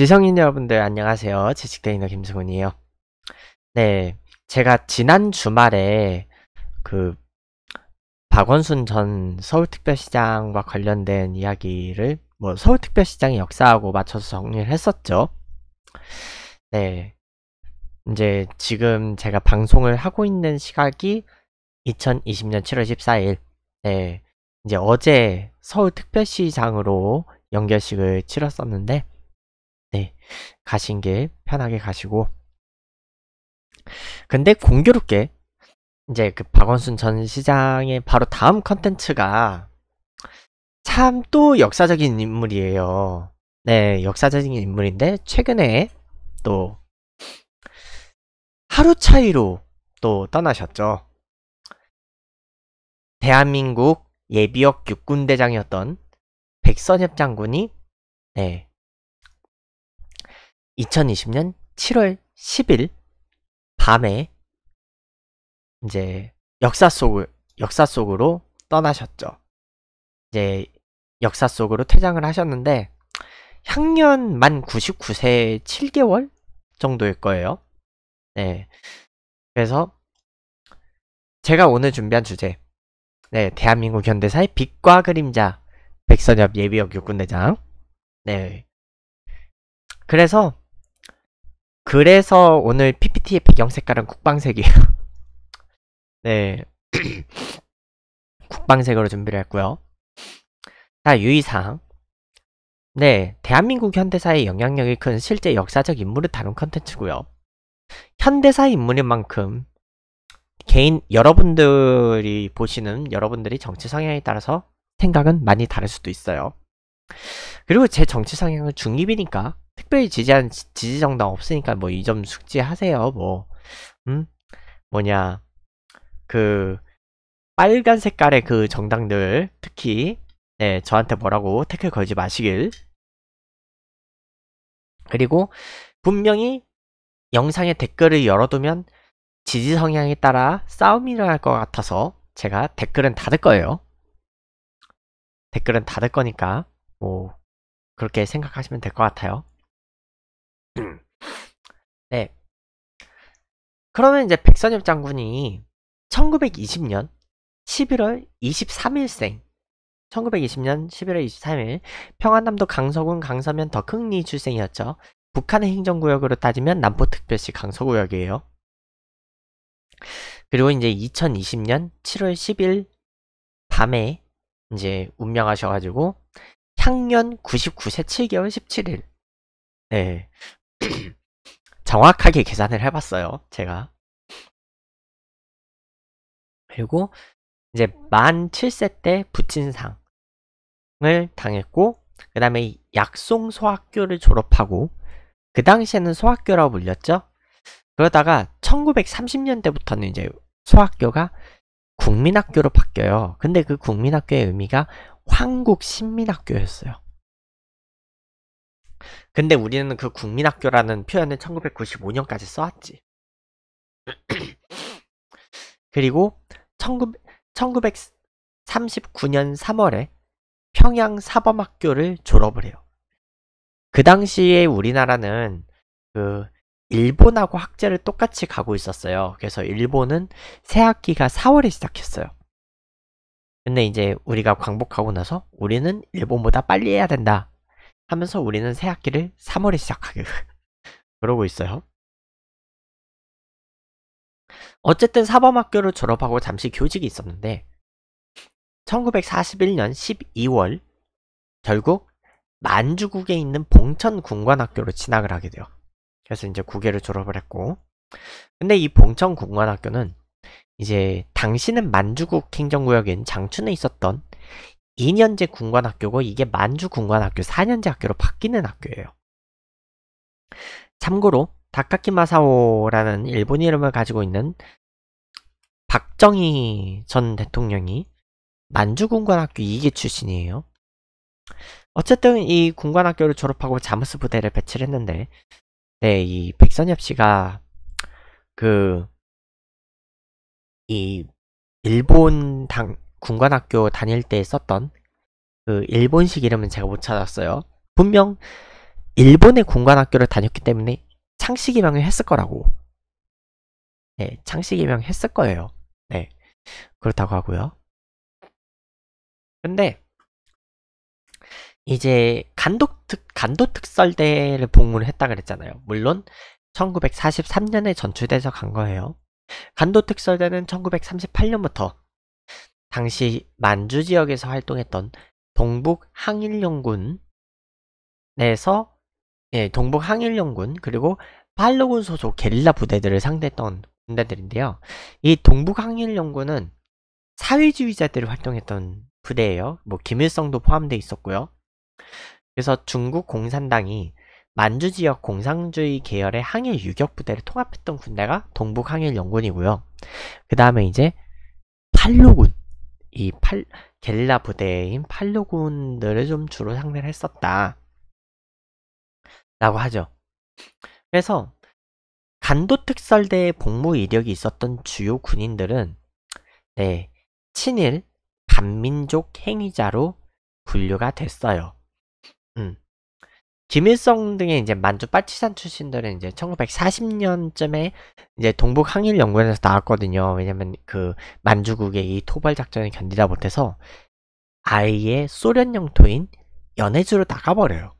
지성인 여러분들 안녕하세요. 지식데이너 김승훈이에요. 네, 제가 지난 주말에 그 박원순 전 서울특별시장과 관련된 이야기를 뭐 서울특별시장의 역사하고 맞춰서 정리를 했었죠. 네, 이제 지금 제가 방송을 하고 있는 시각이 2020년 7월 14일. 네, 이제 어제 서울특별시장으로 연결식을 치렀었는데 네, 가신 게 편하게 가시고 근데 공교롭게 이제 그 박원순 전 시장의 바로 다음 컨텐츠가 참 또 역사적인 인물이에요. 네, 역사적인 인물인데 최근에 또 하루 차이로 또 떠나셨죠. 대한민국 예비역 육군대장이었던 백선엽 장군이 네, 2020년 7월 10일 밤에 이제 역사 속을 역사 속으로 떠나셨죠. 이제 역사 속으로 퇴장을 하셨는데 향년 만 99세 7개월 정도일 거예요. 네. 그래서 제가 오늘 준비한 주제. 네, 대한민국 현대사의 빛과 그림자 백선엽 예비역 육군대장. 네. 그래서 그래서 오늘 PPT의 배경 색깔은 국방색이에요. 네. 국방색으로 준비를 했고요. 자, 유의사항. 네, 대한민국 현대사의 영향력이 큰 실제 역사적 인물을 다룬 컨텐츠고요. 현대사 인물인 만큼 개인 여러분들이 보시는 여러분들이 정치 성향에 따라서 생각은 많이 다를 수도 있어요. 그리고 제 정치 성향은 중립이니까 특별히 지지한 지지 정당 없으니까 뭐 이 점 숙지하세요. 뭐 음? 뭐냐 그 빨간 색깔의 그 정당들 특히 네, 저한테 뭐라고 태클 걸지 마시길. 그리고 분명히 영상에 댓글을 열어두면 지지 성향에 따라 싸움이 일어날 것 같아서 제가 댓글은 닫을 거예요. 댓글은 닫을 거니까 뭐 그렇게 생각하시면 될 것 같아요. 음. 네. 그러면 이제 백선엽 장군이 1920년 11월 23일생 1920년 11월 23일 평안남도 강서군 강서면 더흥리 출생이었죠. 북한의 행정구역으로 따지면 남포특별시 강서구역이에요. 그리고 이제 2020년 7월 10일 밤에 이제 운명하셔가지고 향년 99세 7개월 17일. 네. 정확하게 계산을 해봤어요, 제가. 그리고 이제 만 7세 때 부친상을 당했고, 그 다음에 약송 소학교를 졸업하고, 그 당시에는 소학교라고 불렸죠? 그러다가 1930년대부터는 이제 소학교가 국민학교로 바뀌어요. 근데 그 국민학교의 의미가 한국 신민학교였어요. 근데 우리는 그 국민학교라는 표현을 1995년까지 써왔지. 그리고 1 9 3 9년 3월에 평양 사범학교를 졸업을 해요. 그 당시에 우리나라는 그 일본하고 학제를 똑같이 가고 있었어요. 그래서 일본은 새 학기가 4월에 시작했어요. 근데 이제 우리가 광복하고 나서 우리는 일본보다 빨리 해야 된다 하면서 우리는 새 학기를 3월에 시작하게 그러고 있어요. 어쨌든 사범학교를 졸업하고 잠시 교직이 있었는데 1941년 12월 결국 만주국에 있는 봉천 군관학교로 진학을 하게 돼요. 그래서 이제 국외를 졸업을 했고 근데 이 봉천 군관학교는 이제 당신은 만주국 행정구역인 장춘에 있었던 2년제 군관학교고 이게 만주 군관학교 4년제 학교로 바뀌는 학교예요. 참고로 다카키 마사오라는 일본 이름을 가지고 있는 박정희 전 대통령이 만주 군관학교 2기 출신이에요. 어쨌든 이 군관학교를 졸업하고 자무스 부대를 배치를 했는데 네, 이 백선엽 씨가 그이 일본 당 군관학교 다닐 때 썼던 그 일본식 이름은 제가 못 찾았어요. 분명 일본의 군관학교를 다녔기 때문에 창씨 개명을 했을 거라고. 네, 창씨 개명 했을 거예요. 네, 그렇다고 하고요. 근데 이제 간독특 간도특설대를 복무를 했다 그랬잖아요. 물론 1943년에 전출돼서 간 거예요. 간도특설대는 1938년부터 당시 만주 지역에서 활동했던 동북 항일연군 에서 예, 동북 항일연군 그리고 팔로군 소속 게릴라 부대들을 상대했던 군대들인데요. 이 동북 항일연군은 사회주의자들을 활동했던 부대예요. 뭐 김일성도 포함되어 있었고요. 그래서 중국 공산당이 만주 지역 공산주의 계열의 항일 유격 부대를 통합했던 군대가 동북 항일 연군이고요. 그 다음에 이제 팔로군 이 팔, 게릴라 부대인 팔로군들을 좀 주로 상대를 했었다. 라고 하죠. 그래서 간도 특설대의 복무 이력이 있었던 주요 군인들은 네, 친일 반민족 행위자로 분류가 됐어요. 음. 김일성 등의 이제 만주 빨치산 출신들은 이제 1940년쯤에 이제 동북 항일 연구원에서 나왔거든요. 왜냐면 그 만주국의 이 토벌 작전을 견디다 못해서 아예 소련 영토인 연해주로 나가버려요.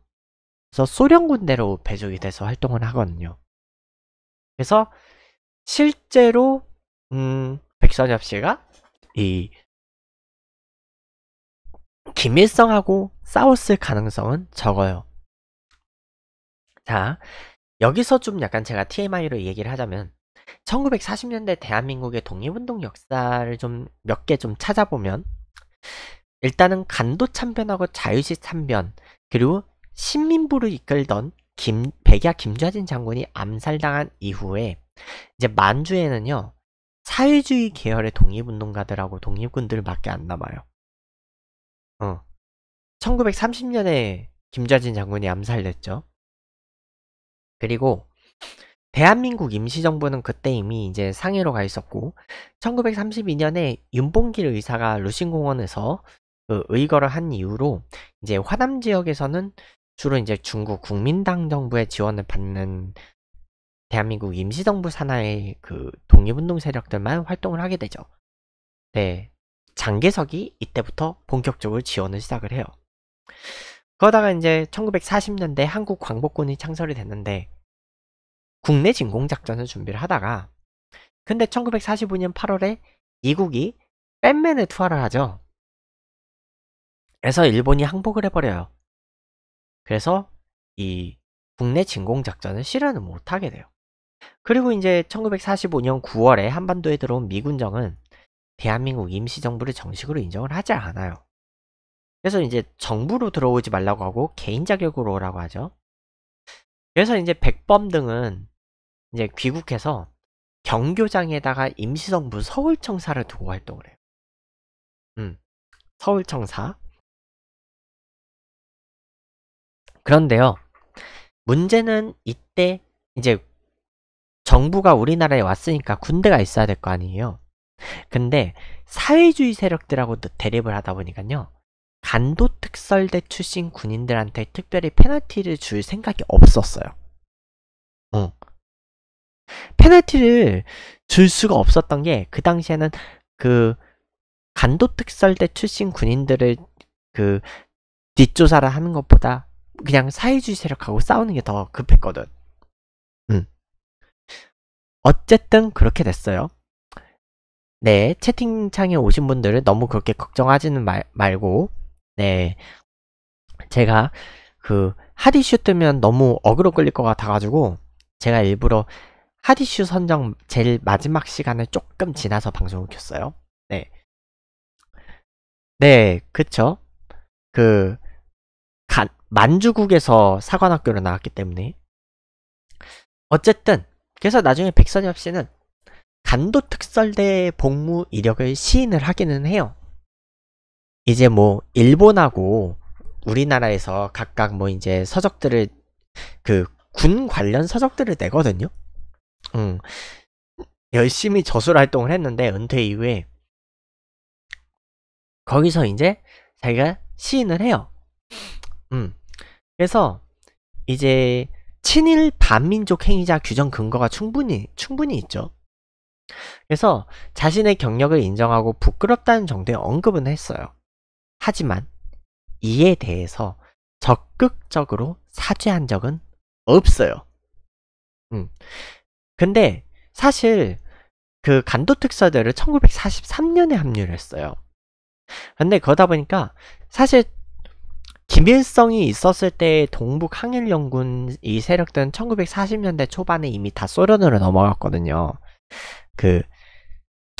그래서 소련 군대로 배족이 돼서 활동을 하거든요. 그래서 실제로 음, 백선엽 씨가 이 김일성하고 싸웠을 가능성은 적어요. 자, 여기서 좀 약간 제가 TMI로 얘기를 하자면 1940년대 대한민국의 독립운동 역사를 좀 몇 개 좀 찾아보면 일단은 간도 참변하고 자유시 참변 그리고 신민부를 이끌던 김, 백야 김좌진 장군이 암살당한 이후에 이제 만주에는요 사회주의 계열의 독립운동가들하고 독립군들밖에 안 남아요. 어, 1930년에 김좌진 장군이 암살됐죠. 그리고 대한민국 임시정부는 그때 이미 이제 상해로 가 있었고 1932년에 윤봉길 의사가 루신공원에서 그 의거를 한 이후로 이제 화남 지역에서는 주로 이제 중국 국민당 정부의 지원을 받는 대한민국 임시정부 산하의 그 독립운동 세력들만 활동을 하게 되죠. 네. 장개석이 이때부터 본격적으로 지원을 시작을 해요. 그러다가 이제 1940년대 한국 광복군이 창설이 됐는데 국내 진공작전을 준비를 하다가 근데 1945년 8월에 미국이 뺀맨에 투하를 하죠. 그래서 일본이 항복을 해버려요. 그래서 이 국내 진공작전을 실현을 못하게 돼요. 그리고 이제 1945년 9월에 한반도에 들어온 미군정은 대한민국 임시정부를 정식으로 인정을 하지 않아요. 그래서 이제 정부로 들어오지 말라고 하고 개인 자격으로 오라고 하죠. 그래서 이제 백범 등은 이제 귀국해서 경교장에다가 임시정부 서울청사를 두고 활동을 해요. 음, 서울청사. 그런데요, 문제는 이때 이제 정부가 우리나라에 왔으니까 군대가 있어야 될 거 아니에요. 근데 사회주의 세력들하고 대립을 하다 보니까요. 간도특설대 출신 군인들한테 특별히 페널티를 줄 생각이 없었어요. 어. 페널티를 줄 수가 없었던 게 그 당시에는 그 간도특설대 출신 군인들을 그 뒷조사를 하는 것보다 그냥 사회주의 세력하고 싸우는 게 더 급했거든. 음. 어쨌든 그렇게 됐어요. 네, 채팅창에 오신 분들은 너무 그렇게 걱정하지는 말, 말고 네. 제가 그 하디슈 뜨면 너무 어그로 끌릴 것 같아가지고 제가 일부러 하디슈 선정 제일 마지막 시간을 조금 지나서 방송을 켰어요. 네. 네, 그쵸. 그, 간, 만주국에서 사관학교를 나왔기 때문에. 어쨌든, 그래서 나중에 백선엽 씨는 간도 특설대 복무 이력을 시인을 하기는 해요. 이제 뭐 일본하고 우리나라에서 각각 뭐 이제 서적들을 그 군 관련 서적들을 내거든요. 음. 열심히 저술 활동을 했는데 은퇴 이후에 거기서 이제 자기가 시인을 해요. 음. 그래서 이제 친일 반민족 행위자 규정 근거가 충분히 충분히 있죠. 그래서 자신의 경력을 인정하고 부끄럽다는 정도의 언급은 했어요. 하지만 이에 대해서 적극적으로 사죄한 적은 없어요. 음. 근데 사실 그 간도 특사들을 1943년에 합류를 했어요. 근데 그러다 보니까 사실 김일성이 있었을 때 동북 항일연군 이 세력들은 1940년대 초반에 이미 다 소련으로 넘어갔거든요. 그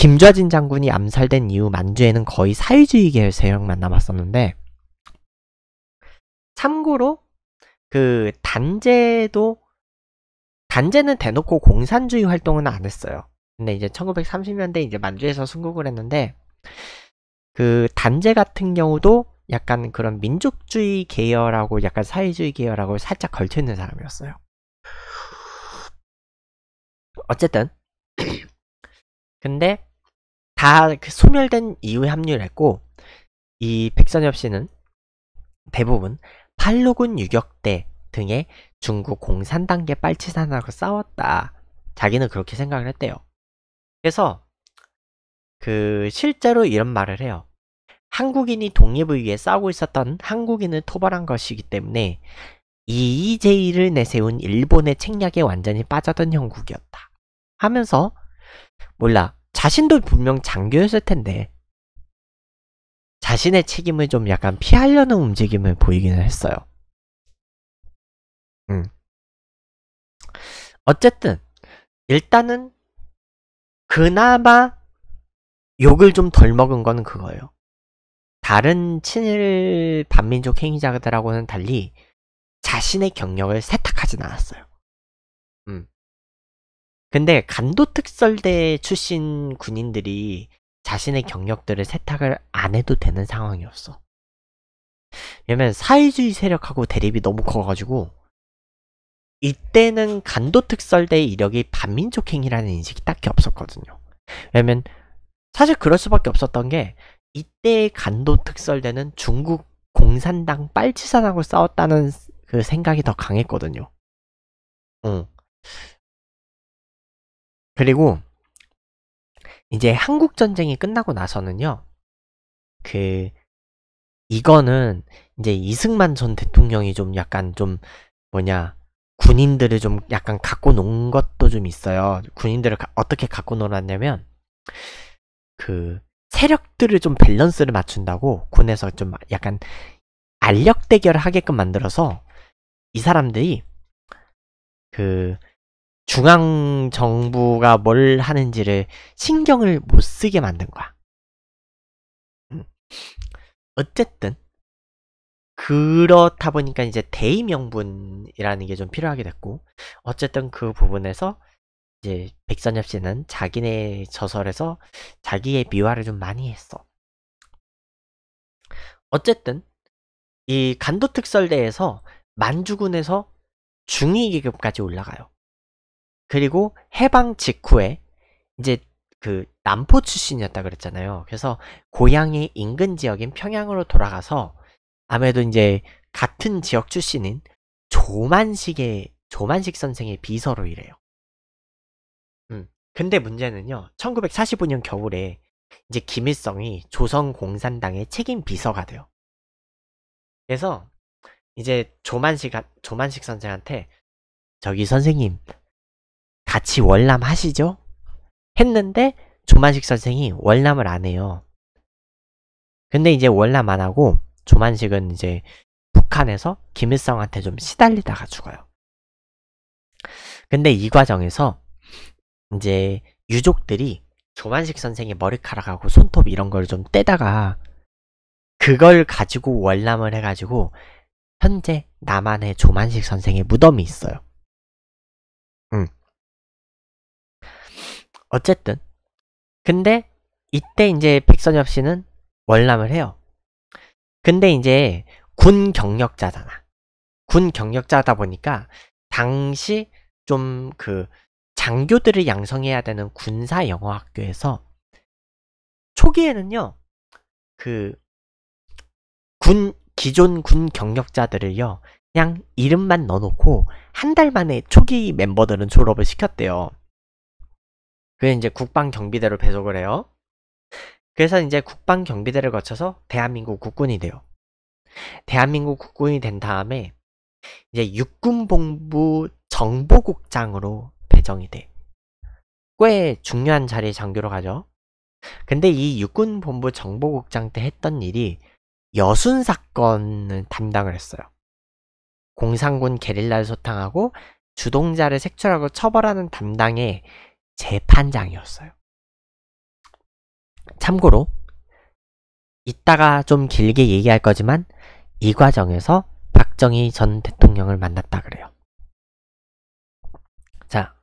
김좌진 장군이 암살된 이후 만주에는 거의 사회주의 계열 세력만 남았었는데 참고로 그 단제도 단재는 대놓고 공산주의 활동은 안 했어요. 근데 이제 1930년대 이제 만주에서 승국을 했는데 그단재 같은 경우도 약간 그런 민족주의 계열하고 약간 사회주의 계열하고 살짝 걸쳐 있는 사람이었어요. 어쨌든 근데 다 소멸된 이후에 합류했고 를이 백선엽 씨는 대부분 팔로군 유격대 등의 중국 공산당계 빨치산하고 싸웠다. 자기는 그렇게 생각을 했대요. 그래서 그 실제로 이런 말을 해요. 한국인이 독립을 위해 싸우고 있었던 한국인을 토벌한 것이기 때문에 이이제이를 내세운 일본의 책략에 완전히 빠져든 형국이었다. 하면서 몰라 자신도 분명 장교였을 텐데 자신의 책임을 좀 약간 피하려는 움직임을 보이기는 했어요. 음. 어쨌든 일단은 그나마 욕을 좀 덜 먹은 거는 그거예요. 다른 친일 반민족 행위자들하고는 달리 자신의 경력을 세탁하진 않았어요. 음. 근데 간도특설대 출신 군인들이 자신의 네. 경력들을 세탁을 안 해도 되는 상황이었어. 왜냐면 사회주의 세력하고 대립이 너무 커가지고 이때는 간도특설대의 이력이 반민족 행위라는 인식이 딱히 없었거든요. 왜냐면 사실 그럴 수밖에 없었던 게 이때의 간도특설대는 중국 공산당 빨치산하고 싸웠다는 그 생각이 더 강했거든요. 응. 그리고 이제 한국 전쟁이 끝나고 나서는요. 그 이거는 이제 이승만 전 대통령이 좀 약간 좀 뭐냐 군인들을 좀 약간 갖고 논 것도 좀 있어요. 군인들을 가, 어떻게 갖고 놀았냐면 그 세력들을 좀 밸런스를 맞춘다고 군에서 좀 약간 알력 대결을 하게끔 만들어서 이 사람들이 그 중앙 정부가 뭘 하는지를 신경을 못 쓰게 만든 거야. 음. 어쨌든 그렇다 보니까 이제 대의 명분이라는 게 좀 필요하게 됐고 어쨌든 그 부분에서 이제 백선엽 씨는 자기네 저설에서 자기의 미화를 좀 많이 했어. 어쨌든 이 간도특설대에서 만주군에서 중위계급까지 올라가요. 그리고 해방 직후에 이제 그 남포 출신이었다 그랬잖아요. 그래서 고향이 인근 지역인 평양으로 돌아가서 아무래도 이제 같은 지역 출신인 조만식의 조만식 선생의 비서로 일해요. 음. 근데 문제는요. 1945년 겨울에 이제 김일성이 조선공산당의 책임 비서가 돼요. 그래서 이제 조만식 조만식 선생한테 저기 선생님 같이 월남 하시죠? 했는데 조만식 선생이 월남을 안 해요. 근데 이제 월남 안 하고 조만식은 이제 북한에서 김일성한테 좀 시달리다가 죽어요. 근데 이 과정에서 이제 유족들이 조만식 선생의 머리카락하고 손톱 이런 걸 좀 떼다가 그걸 가지고 월남을 해가지고 현재 남한의 조만식 선생의 무덤이 있어요. 어쨌든 근데 이때 이제 백선엽 씨는 월남을 해요. 근데 이제 군 경력자잖아. 군 경력자다 보니까 당시 좀 그 장교들을 양성해야 되는 군사 영어 학교에서 초기에는요. 그 군 기존 군 경력자들을요. 그냥 이름만 넣어놓고 한 달 만에 초기 멤버들은 졸업을 시켰대요. 그게 이제 국방 경비대로 배속을 해요. 그래서 이제 국방 경비대를 거쳐서 대한민국 국군이 돼요. 대한민국 국군이 된 다음에 이제 육군본부 정보국장으로 배정이 돼. 꽤 중요한 자리 에 장교로 가죠. 근데 이 육군본부 정보국장 때 했던 일이 여순 사건을 담당을 했어요. 공산군 게릴라를 소탕하고 주동자를 색출하고 처벌하는 담당에 재판장이었어요. 참고로 이따가 좀 길게 얘기할 거지만 이 과정에서 박정희 전 대통령을 만났다 그래요. 자,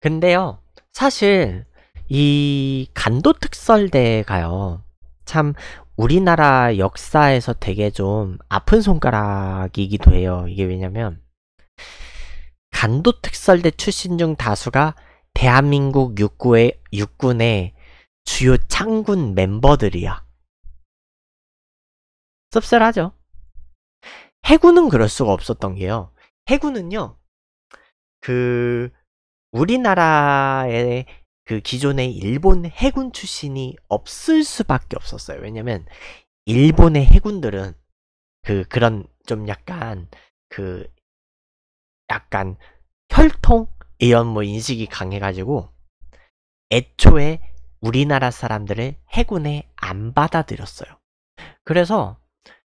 근데요, 사실 이 간도 특설대가요, 참 우리나라 역사에서 되게 좀 아픈 손가락이기도 해요. 이게 왜냐면 간도 특설대 출신 중 다수가 대한민국 육군의, 육군의 주요 창군 멤버들이야. 씁쓸하죠. 해군은 그럴 수가 없었던 게요. 해군은요, 그, 우리나라의 그 기존의 일본 해군 출신이 없을 수밖에 없었어요. 왜냐면, 일본의 해군들은 그, 그런 좀 약간, 그, 약간 혈통? 이런 뭐 인식이 강해가지고 애초에 우리나라 사람들을 해군에 안 받아들였어요. 그래서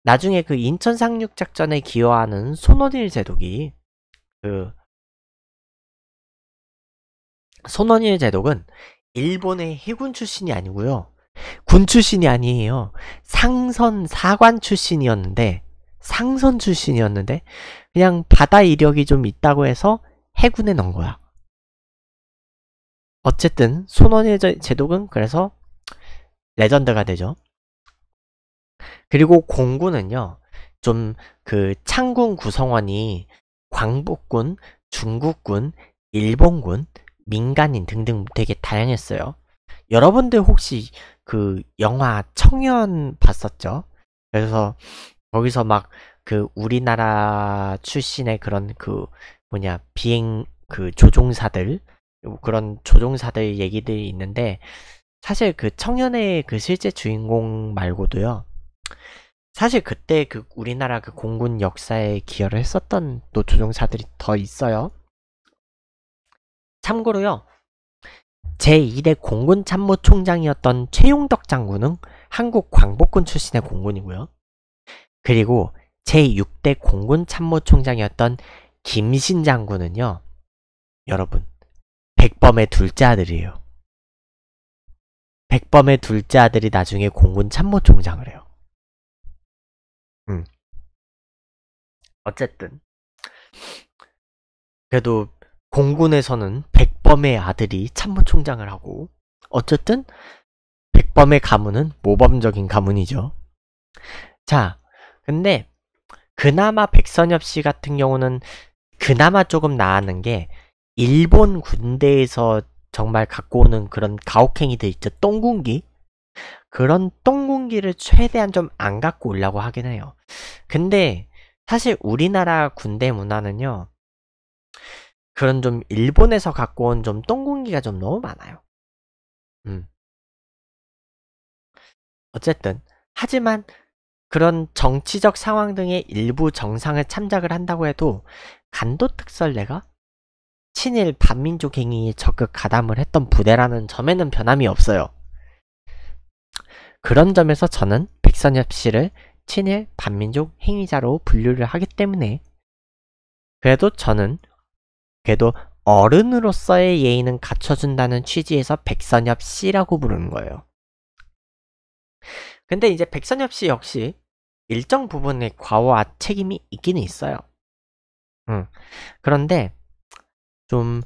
나중에 그 인천 상륙 작전에 기여하는 손원일 제독이 그 손원일 제독은 일본의 해군 출신이 아니고요. 군 출신이 아니에요. 상선 사관 출신이었는데 상선 출신이었는데 그냥 바다 이력이 좀 있다고 해서 해군에 넣은 거야. 어쨌든 손원의 제독은 그래서 레전드가 되죠. 그리고 공군은요. 좀 그 창군 구성원이 광복군, 중국군, 일본군, 민간인 등등 되게 다양했어요. 여러분들 혹시 그 영화 청년 봤었죠? 그래서 거기서 막 그 우리나라 출신의 그런 그 뭐냐 비행 그 조종사들 그런 조종사들 얘기들이 있는데 사실 그 청년의 그 실제 주인공 말고도요. 사실 그때 그 우리나라 그 공군 역사에 기여를 했었던 또 조종사들이 더 있어요. 참고로요. 제2대 공군 참모총장이었던 최용덕 장군은 한국 광복군 출신의 공군이고요. 그리고 제6대 공군 참모총장이었던 김신 장군은요, 여러분, 백범의 둘째 아들이에요. 백범의 둘째 아들이 나중에 공군 참모총장을 해요. 음. 어쨌든. 그래도 공군에서는 백범의 아들이 참모총장을 하고, 어쨌든, 백범의 가문은 모범적인 가문이죠. 자, 근데, 그나마 백선엽 씨 같은 경우는 그나마 조금 나아는 게 일본 군대에서 정말 갖고 오는 그런 가혹행위들 있죠. 똥군기? 그런 똥군기를 최대한 좀 안 갖고 오려고 하긴 해요. 근데 사실 우리나라 군대 문화는요. 그런 좀 일본에서 갖고 온 좀 똥군기가 좀 너무 많아요. 음. 어쨌든 하지만 그런 정치적 상황 등의 일부 정상을 참작을 한다고 해도 간도특설내가 친일 반민족 행위에 적극 가담을 했던 부대라는 점에는 변함이 없어요. 그런 점에서 저는 백선엽 씨를 친일 반민족 행위자로 분류를 하기 때문에 그래도 저는 그래도 어른으로서의 예의는 갖춰준다는 취지에서 백선엽 씨라고 부르는 거예요. 근데 이제 백선엽 씨 역시 일정 부분의 과오와 책임이 있기는 있어요. 그런데 좀